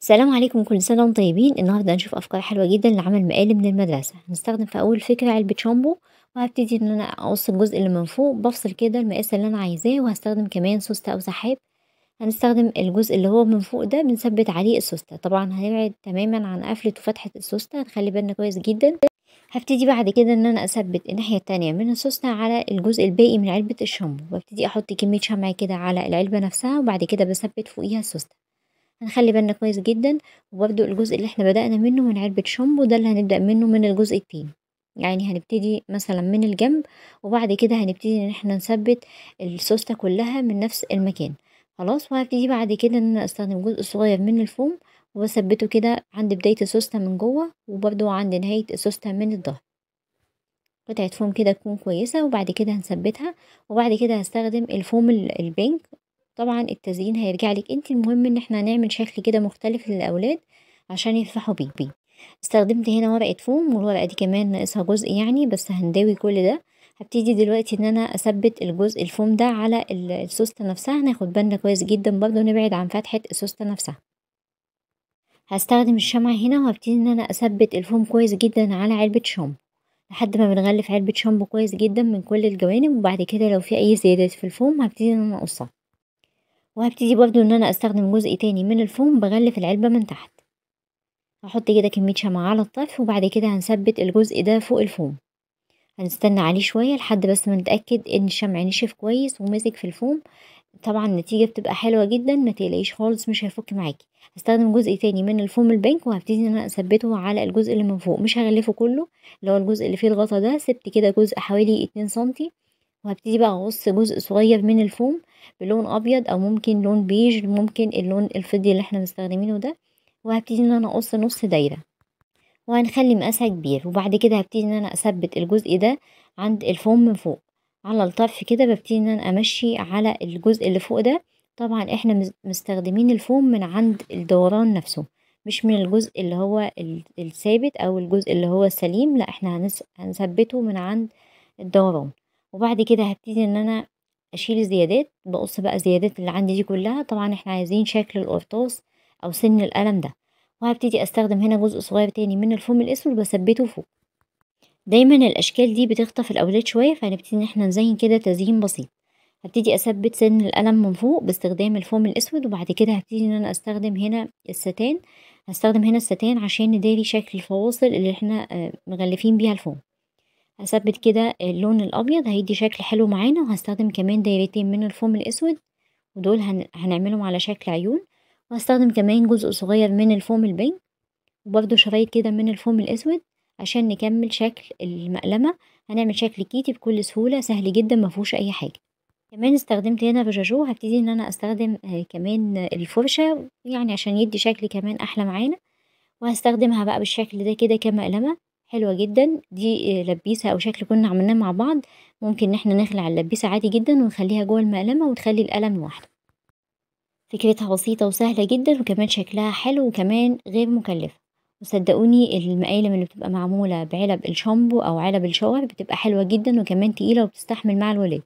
السلام عليكم كل سنة وانتم طيبين النهاردة هنشوف أفكار حلوة جدا لعمل مقالب من المدرسة هنستخدم في أول فكرة علبة شامبو وهبتدي إن أنا أقص الجزء اللي من فوق بفصل كده المقاس اللي أنا عايزاه وهستخدم كمان سوستة أو سحاب هنستخدم الجزء اللي هو من فوق ده بنثبت عليه السوستة طبعا هنبعد تماما عن قفلة وفتحة السوستة هنخلي بالنا كويس جدا هبتدي بعد كده ان انا اثبت الناحية التانية من السوستة على الجزء الباقي من علبة الشامبو وابتدي احط كمية شمع كده على العلبة نفسها وبعد كده بثبت فوقيها السوستة هنخلي بالنا كويس جدا وببدأ الجزء اللي احنا بدأنا منه من علبة شامبو ده اللي هنبدأ منه من الجزء التاني يعني هنبتدي مثلا من الجنب وبعد كده هنبتدي ان احنا نثبت السوستة كلها من نفس المكان خلاص وهبتدي بعد كده ان انا استخدم جزء صغير من الفوم وبثبته كده عند بداية السوستة من جوه وبرده عند نهاية السوستة من الظهر قطعة فوم كده تكون كويسة وبعد كده هنثبتها وبعد كده هستخدم الفوم البينك طبعا التزيين هيرجع لك انت المهم ان احنا هنعمل شكل كده مختلف للاولاد عشان يفرحوا بيه استخدمت هنا ورقة فوم والورقة دي كمان ناقصها جزء يعني بس هنداوي كل ده هبتدي دلوقتي ان انا اثبت الجزء الفوم ده على السوستة نفسها هناخد بالنا كويس جدا برضو نبعد عن فتحة السوستة نفسها هستخدم الشمع هنا وهبتدي ان انا اثبت الفوم كويس جدا على علبة شامبو لحد ما بنغلف علبة شامبو كويس جدا من كل الجوانب وبعد كده لو في اي زيادات في الفوم هبتدي ان انا اقصها وهبتدي برضو ان انا استخدم جزء تاني من الفوم بغلف العلبة من تحت هحط كده كمية شمع على الطرف وبعد كده هنثبت الجزء ده فوق الفوم هنستنى عليه شوية لحد بس ما نتأكد ان الشمع نشف كويس وماسك في الفوم طبعا النتيجة بتبقى حلوة جدا ما تقلقيش خالص مش هيفك معاكي هستخدم جزء تاني من الفوم البنك وهبتدي ان انا اثبته على الجزء اللي من فوق مش هغلفه كله اللي هو الجزء اللي فيه الغطا ده سبت كده جزء حوالي اتنين سنتي وهبتدي بقى اغص جزء صغير من الفوم بلون ابيض او ممكن لون بيج ممكن اللون الفضي اللي احنا مستخدمينه ده وهبتدي ان انا اقص نص دايره وهنخلي مقاسها كبير وبعد كده هبتدي ان انا اثبت الجزء ده عند الفوم من فوق على الطرف كده ببتدي ان انا امشي على الجزء اللي فوق ده طبعا احنا مستخدمين الفوم من عند الدوران نفسه مش من الجزء اللي هو الثابت او الجزء اللي هو السليم لا احنا هنثبته من عند الدوران وبعد كده هبتدي ان انا اشيل الزيادات بقص بقى الزيادات اللي عندي دي كلها طبعا احنا عايزين شكل القرطاس او سن القلم ده وهبتدي استخدم هنا جزء صغير تاني من الفوم الاسود وبثبته فوق دايما الاشكال دي بتخطف الاولاد شويه فهنبتدي ان احنا نزين كده تزيين بسيط هبتدي اثبت سن القلم من فوق باستخدام الفوم الاسود وبعد كده هبتدي ان انا استخدم هنا الستان هستخدم هنا الستان عشان نداري شكل الفواصل اللي احنا آه، مغلفين بيها الفوم هثبت كده اللون الابيض هيدي شكل حلو معانا وهستخدم كمان دايرتين من الفوم الاسود ودول هنعملهم على شكل عيون وهستخدم كمان جزء صغير من الفوم البينك وبرده شرايط كده من الفوم الأسود عشان نكمل شكل المقلمة هنعمل شكل كيتي بكل سهولة سهل جدا فيهوش أي حاجة كمان استخدمت هنا بجاجو هبتدي ان انا استخدم آه، كمان الفرشة يعني عشان يدي شكل كمان احلى معانا وهستخدمها بقى بالشكل ده كده كمقلمة حلوة جدا دي آه، لبيسة او شكل كنا عملناه مع بعض ممكن ان احنا نخلع اللبيسة عادي جدا ونخليها جوه المقلمة وتخلي القلم لوحده فكرتها بسيطة وسهلة جدا وكمان شكلها حلو وكمان غير مكلفة وصدقوني المقالم اللي بتبقى معمولة بعلب الشامبو أو علب الشاور بتبقى حلوة جدا وكمان تقيلة وبتستحمل مع الولاد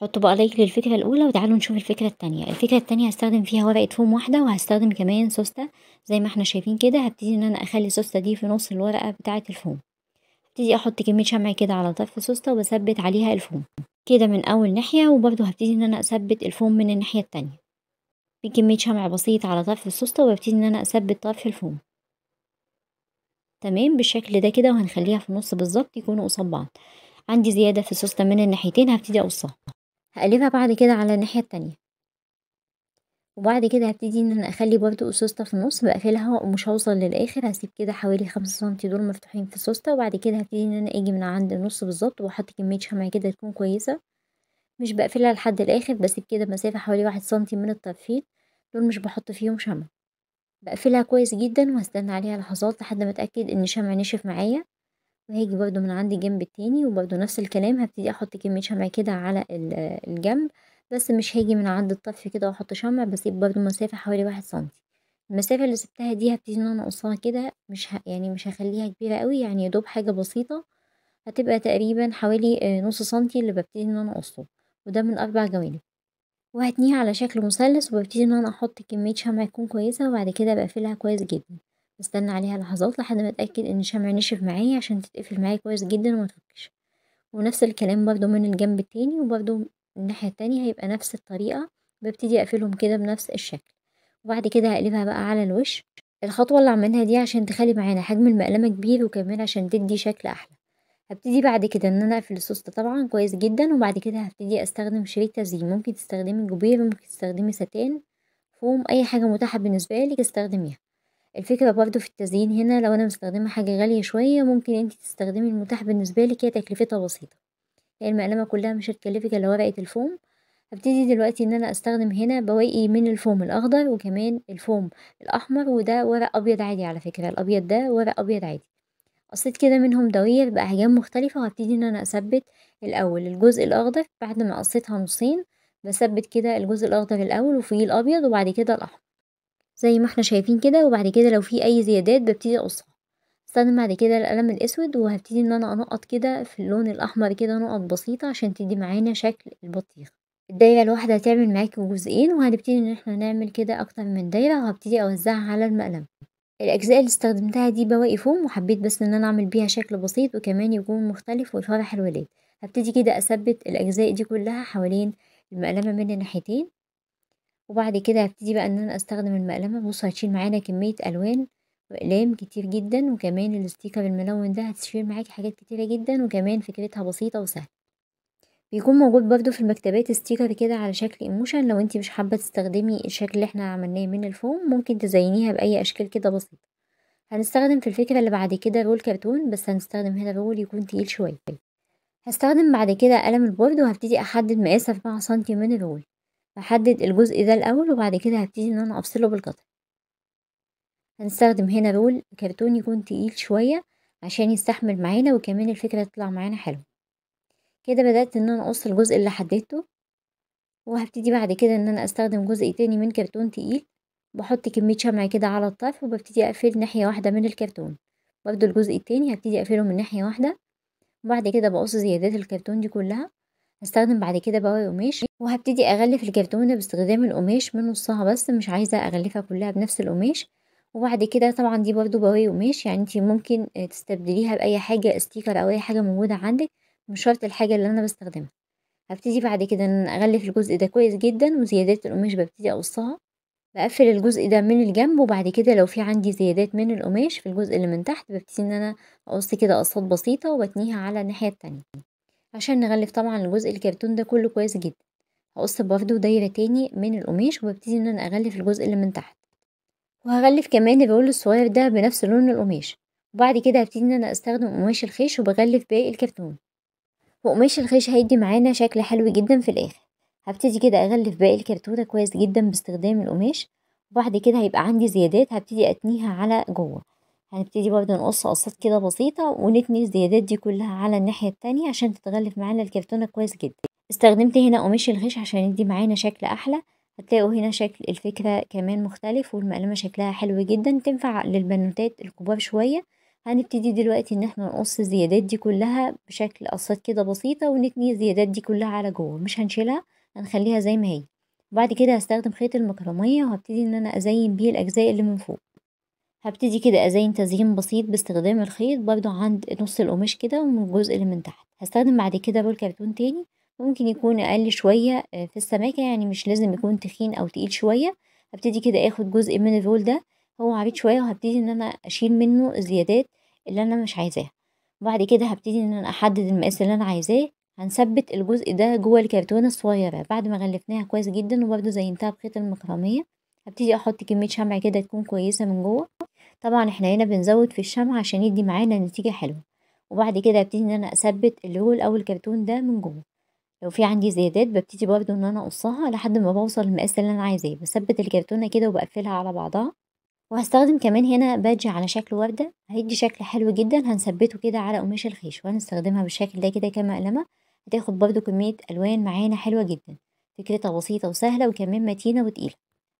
حطوا بقى لايك للفكرة الأولى وتعالوا نشوف الفكرة التانية الفكرة التانية هستخدم فيها ورقة فوم واحدة وهستخدم كمان سوستة زي ما احنا شايفين كده هبتدي ان انا اخلي السوستة دي في نص الورقة بتاعة الفوم هبتدي احط كمية شمع كده على طرف سوستة وبثبت عليها الفوم كده من اول ناحية وبرضه هبتدي ان انا اثبت الفوم من الناحية التانية بكمية شمع بسيط على طرف السوستة وببتدي إن أنا أثبت طرف الفوم تمام بالشكل ده كده وهنخليها في النص بالظبط يكونوا قصاد بعض عندي زيادة في السوستة من الناحيتين هبتدي أقصها هقلبها بعد كده على الناحية التانية وبعد كده هبتدي ان انا اخلي برضو السوستة في النص بقفلها ومش هوصل للاخر هسيب كده حوالي خمسة سنتي دول مفتوحين في السوستة وبعد كده هبتدي ان انا اجي من عند النص بالظبط واحط كمية شمع كده تكون كويسة مش بقفلها لحد الآخر بسيب كده مسافة حوالي واحد سنتي من الطرفين دول مش بحط فيهم شمع بقفلها كويس جدا وهستنى عليها لحظات لحد ما أتأكد إن الشمع نشف معايا وهاجي برضو من عند الجنب التاني وبرضو نفس الكلام هبتدي أحط كمية شمع كده على آه، الجنب بس مش هاجي من عند الطرف كده وأحط شمع بسيب برضو مسافة حوالي واحد سنتي المسافة اللي سبتها دي هبتدي إن أنا أقصها كده مش ه... يعني مش هخليها كبيرة قوي يعني دوب حاجة بسيطة هتبقى تقريبا حوالي آه، نص سنتي اللي ببتدي إن أنا أقصه وده من أربع جوانب وهتنيها على شكل مثلث وببتدي ان انا احط كمية شمع تكون كويسة وبعد كده بقفلها كويس جدا بستنى عليها لحظات لحد ما اتأكد ان الشمع نشف معايا عشان تتقفل معايا كويس جدا ومتفكش ونفس الكلام برضو من الجنب التاني وبرضو الناحية التانية هيبقى نفس الطريقة ببتدي اقفلهم كده بنفس الشكل وبعد كده هقلبها بقى على الوش الخطوة اللي عملناها دي عشان تخلي معانا حجم المقلمة كبير وكمان عشان تدي شكل احلى هبتدي بعد كده ان انا اقفل الصوص طبعا كويس جدا وبعد كده هبتدي استخدم شريط تزيين ممكن تستخدمي جوبيه ممكن تستخدمي ستان فوم اي حاجه متاحه بالنسبه لك استخدميها الفكره برضو في التزيين هنا لو انا مستخدمه حاجه غاليه شويه ممكن انت تستخدمي المتاح بالنسبه لك هي تكلفتها بسيطه يعني المقلمه كلها مش هتكلفك الا ورقه الفوم هبتدي دلوقتي ان انا استخدم هنا بواقي من الفوم الاخضر وكمان الفوم الاحمر وده ورق ابيض عادي على فكره الابيض ده ورق ابيض عادي قصيت كده منهم دوية بأحجام مختلفة وهبتدي ان انا اثبت الاول الجزء الاخضر بعد ما قصيتها نصين بثبت كده الجزء الاخضر الاول وفوقيه الابيض وبعد كده الاحمر زي ما احنا شايفين كده وبعد كده لو في اي زيادات ببتدي اقصها استخدم بعد كده القلم الاسود وهبتدي ان انا انقط كده في اللون الاحمر كده نقط بسيطة عشان تدي معانا شكل البطيخ الدايرة الواحدة هتعمل معاكي جزئين وهنبتدي ان احنا نعمل كده اكتر من دايرة وهبتدي اوزعها على المقلم الاجزاء اللي استخدمتها دي بواقي فوم وحبيت بس ان انا اعمل بيها شكل بسيط وكمان يكون مختلف ويفرح الولاد هبتدي كده اثبت الاجزاء دي كلها حوالين المقلمه من الناحيتين وبعد كده هبتدي بقى ان انا استخدم المقلمه بصوا هتشيل معانا كميه الوان واقلام كتير جدا وكمان الستيكر الملون ده هتشيل معاك حاجات كتيره جدا وكمان فكرتها بسيطه وسهله بيكون موجود برضو في المكتبات ستيكر كده على شكل ايموشن لو انتي مش حابة تستخدمي الشكل اللي احنا عملناه من الفوم ممكن تزينيها بأي أشكال كده بسيطة هنستخدم في الفكرة اللي بعد كده رول كرتون بس هنستخدم هنا رول يكون تقيل شوية هستخدم بعد كده قلم البورد وهبتدي أحدد مقاس أربعة سنتي من الرول هحدد الجزء ده الأول وبعد كده هبتدي إن أنا أفصله بالقطر هنستخدم هنا رول كرتون يكون تقيل شوية عشان يستحمل معانا وكمان الفكرة تطلع معانا حلوة كده بدأت ان انا اقص الجزء اللي حددته وهبتدي بعد كده ان انا استخدم جزء تاني من كرتون تقيل بحط كمية شمع كده على الطرف وببتدي اقفل ناحية واحدة من الكرتون وابدو الجزء التاني هبتدي اقفله من ناحية واحدة وبعد كده بقص زيادات الكرتون دي كلها هستخدم بعد كده بواقي قماش وهبتدي اغلف الكرتونة باستخدام القماش من نصها بس مش عايزة اغلفها كلها بنفس القماش وبعد كده طبعا دي برضو بواقي قماش يعني انتي ممكن تستبدليها بأي حاجة استيكر أو أي حاجة موجودة عندك مش شرط الحاجة اللي أنا بستخدمها هبتدي بعد كده إن أنا أغلف الجزء ده كويس جدا وزيادات القماش ببتدي أقصها بقفل الجزء ده من الجنب وبعد كده لو في عندي زيادات من القماش في الجزء اللي من تحت ببتدي إن أنا أقص كده قصات بسيطة وبتنيها على الناحية التانية عشان نغلف طبعا الجزء الكرتون ده كله كويس جدا هقص برضه دايرة تاني من القماش وببتدي إن أنا أغلف الجزء اللي من تحت وهغلف كمان الرول الصغير ده بنفس لون القماش وبعد كده هبتدي ان انا استخدم قماش الخيش وبغلف باقي الكرتون وقماش الخيش هيدي معانا شكل حلو جدا في الاخر هبتدي كده اغلف باقي الكرتونه كويس جدا باستخدام القماش وبعد كده هيبقى عندي زيادات هبتدي اتنيها على جوه هنبتدي برضه نقص قصات كده بسيطة ونتني الزيادات دي كلها على الناحية التانية عشان تتغلف معانا الكرتونة كويس جدا استخدمت هنا قماش الخيش عشان يدي معانا شكل أحلى هتلاقوا هنا شكل الفكرة كمان مختلف والمقلمة شكلها حلو جدا تنفع للبنوتات الكبار شوية هنبتدي دلوقتي ان احنا نقص الزيادات دي كلها بشكل قصات كده بسيطة ونتني الزيادات دي كلها على جوه مش هنشيلها هنخليها زي ما هي بعد كده هستخدم خيط المكرمية وهبتدي ان انا ازين بيه الاجزاء اللي من فوق هبتدي كده ازين تزيين بسيط باستخدام الخيط برضو عند نص القماش كده ومن الجزء اللي من تحت هستخدم بعد كده رول كرتون تاني ممكن يكون اقل شوية آه، في السماكة يعني مش لازم يكون تخين او تقيل شوية هبتدي كده اخد جزء من الرول ده هو عبيد شوية وهبتدي ان انا اشيل منه الزيادات اللي انا مش عايزاها وبعد كده هبتدي ان انا احدد المقاس اللي انا عايزاه هنثبت الجزء ده جوه الكرتونه الصغيره بعد ما غلفناها كويس جدا وبرده زينتها بخيط المكرميه هبتدي احط كميه شمع كده تكون كويسه من جوه طبعا احنا هنا بنزود في الشمع عشان يدي معانا نتيجه حلوه وبعد كده هبتدي ان انا اثبت الرول او الكرتون ده من جوه لو في عندي زيادات ببتدي برضو ان انا اقصها لحد ما بوصل المقاس اللي انا عايزاه بثبت الكرتونه كده وبقفلها على بعضها وهستخدم كمان هنا بادج على شكل وردة هيدي شكل حلو جدا هنثبته كده على قماش الخيش وهنستخدمها بالشكل ده كده كمقلمة هتاخد برضو كمية ألوان معانا حلوة جدا فكرتها بسيطة وسهلة وكمان متينة وتقيلة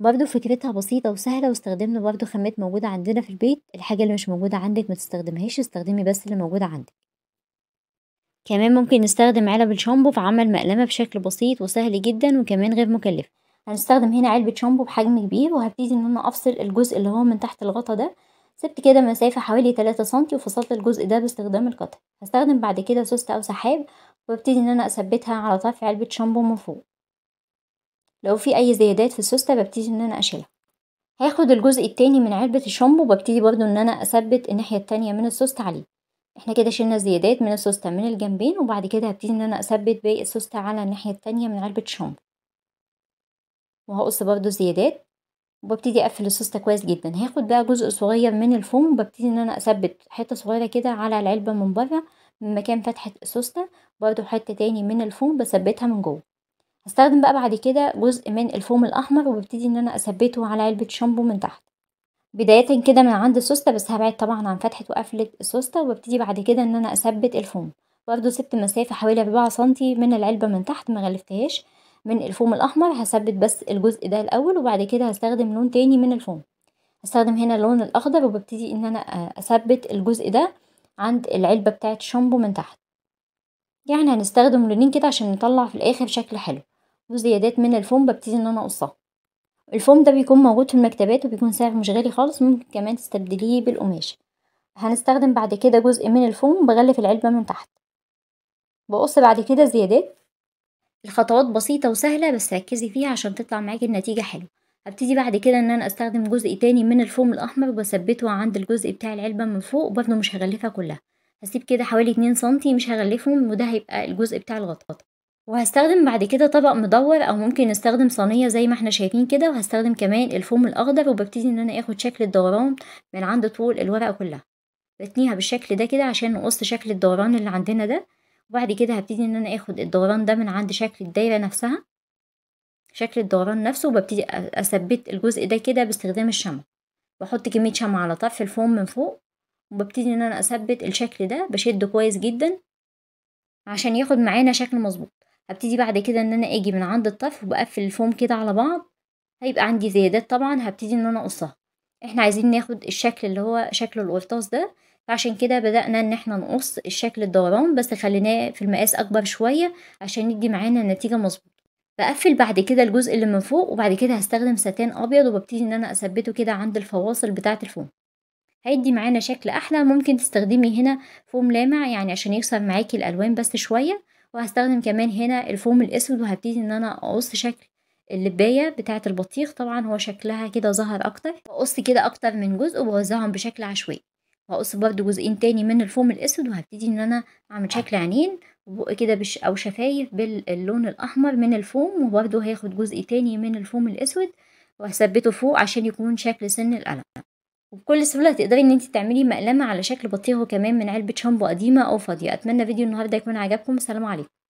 برضو فكرتها بسيطة وسهلة واستخدمنا برضو خامات موجودة عندنا في البيت الحاجة اللي مش موجودة عندك ما تستخدمهاش استخدمي بس اللي موجودة عندك كمان ممكن نستخدم علب الشامبو في عمل مقلمة بشكل بسيط وسهل جدا وكمان غير مكلفة هنستخدم هنا علبة شامبو بحجم كبير وهبتدي ان انا افصل الجزء اللي هو من تحت الغطا ده سبت كده مسافة حوالي تلاتة سنتي وفصلت الجزء ده باستخدام القطع هستخدم بعد كده سوستة او سحاب وابتدي ان انا اثبتها على طرف علبة شامبو من فوق لو في اي زيادات في السوستة ببتدي ان انا اشيلها هاخد الجزء التاني من علبة الشامبو وببتدي برضو ان انا اثبت الناحية التانية من السوستة عليه احنا كده شلنا الزيادات من السوستة من الجنبين وبعد كده هبتدي ان انا اثبت باقي السوستة على الناحية التانية من علبة الشامبو وهقص برضو زيادات وببتدي اقفل الصوص ده كويس جدا هاخد بقى جزء صغير من الفوم وببتدي ان انا اثبت حته صغيره كده على العلبه من بره من مكان فتحه الصوص ده برضو حته تاني من الفوم بثبتها من جوه هستخدم بقى بعد كده جزء من الفوم الاحمر وببتدي ان انا اثبته على علبه شامبو من تحت بدايه كده من عند السوسته بس هبعد طبعا عن فتحه وقفله السوسته وببتدي بعد كده ان انا اثبت الفوم برضو سبت مسافه حوالي 4 سنتي من العلبه من تحت ما غلفتهاش من الفوم الأحمر هثبت بس الجزء ده الأول وبعد كده هستخدم لون تاني من الفوم هستخدم هنا اللون الأخضر وببتدي إن أنا آه، أثبت الجزء ده عند العلبة بتاعة الشامبو من تحت يعني هنستخدم لونين كده عشان نطلع في الآخر شكل حلو وزيادات من الفوم ببتدي إن أنا أقصها الفوم ده بيكون موجود في المكتبات وبيكون سعره مش غالي خالص ممكن كمان تستبدليه بالقماش هنستخدم بعد كده جزء من الفوم بغلف العلبة من تحت بقص بعد كده زيادات الخطوات بسيطة وسهلة بس ركزي فيها عشان تطلع معاكي النتيجة حلوة هبتدي بعد كده ان انا استخدم جزء تاني من الفوم الاحمر وبثبته عند الجزء بتاع العلبة من فوق وبرضه مش هغلفها كلها هسيب كده حوالي اتنين سنتي مش هغلفهم وده هيبقى الجزء بتاع الغطاطة وهستخدم بعد كده طبق مدور او ممكن نستخدم صينيه زي ما احنا شايفين كده وهستخدم كمان الفوم الاخضر وببتدي ان انا اخد شكل الدوران من عند طول الورقه كلها بتنيها بالشكل ده كده عشان نقص شكل الدوران اللي عندنا ده وبعد كده هبتدي ان انا اخد الدوران ده من عند شكل الدايره نفسها شكل الدوران نفسه وببتدي اثبت الجزء ده كده باستخدام الشمع بحط كميه شمع على طرف الفوم من فوق وببتدي ان انا اثبت الشكل ده بشده كويس جدا عشان ياخد معانا شكل مظبوط هبتدي بعد كده ان انا اجي من عند الطرف وبقفل الفوم كده على بعض هيبقى عندي زيادات طبعا هبتدي ان انا اقصها احنا عايزين ناخد الشكل اللي هو شكل القرطاس ده فعشان كده بدأنا ان احنا نقص الشكل الدوران بس خليناه في المقاس اكبر شوية عشان يدي معانا النتيجة مظبوطة بقفل بعد كده الجزء اللي من فوق وبعد كده هستخدم ستان ابيض وببتدي ان انا اثبته كده عند الفواصل بتاعة الفوم هيدي معانا شكل احلى ممكن تستخدمي هنا فوم لامع يعني عشان يكسر معاكي الالوان بس شوية وهستخدم كمان هنا الفوم الاسود وهبتدي ان انا اقص شكل اللباية بتاعة البطيخ طبعا هو شكلها كده ظهر اكتر بقص كده اكتر من جزء وبوزعهم بشكل عشوائي هقص برضو جزئين تاني من الفوم الاسود وهبتدي ان انا اعمل شكل عينين وبق كده بش او شفايف باللون الاحمر من الفوم وبرضو هاخد جزء تاني من الفوم الاسود وهثبته فوق عشان يكون شكل سن القلم وبكل سهوله هتقدري ان انت تعملي مقلمه على شكل بطيخه كمان من علبه شامبو قديمه او فاضيه اتمنى فيديو النهارده يكون عجبكم السلام عليكم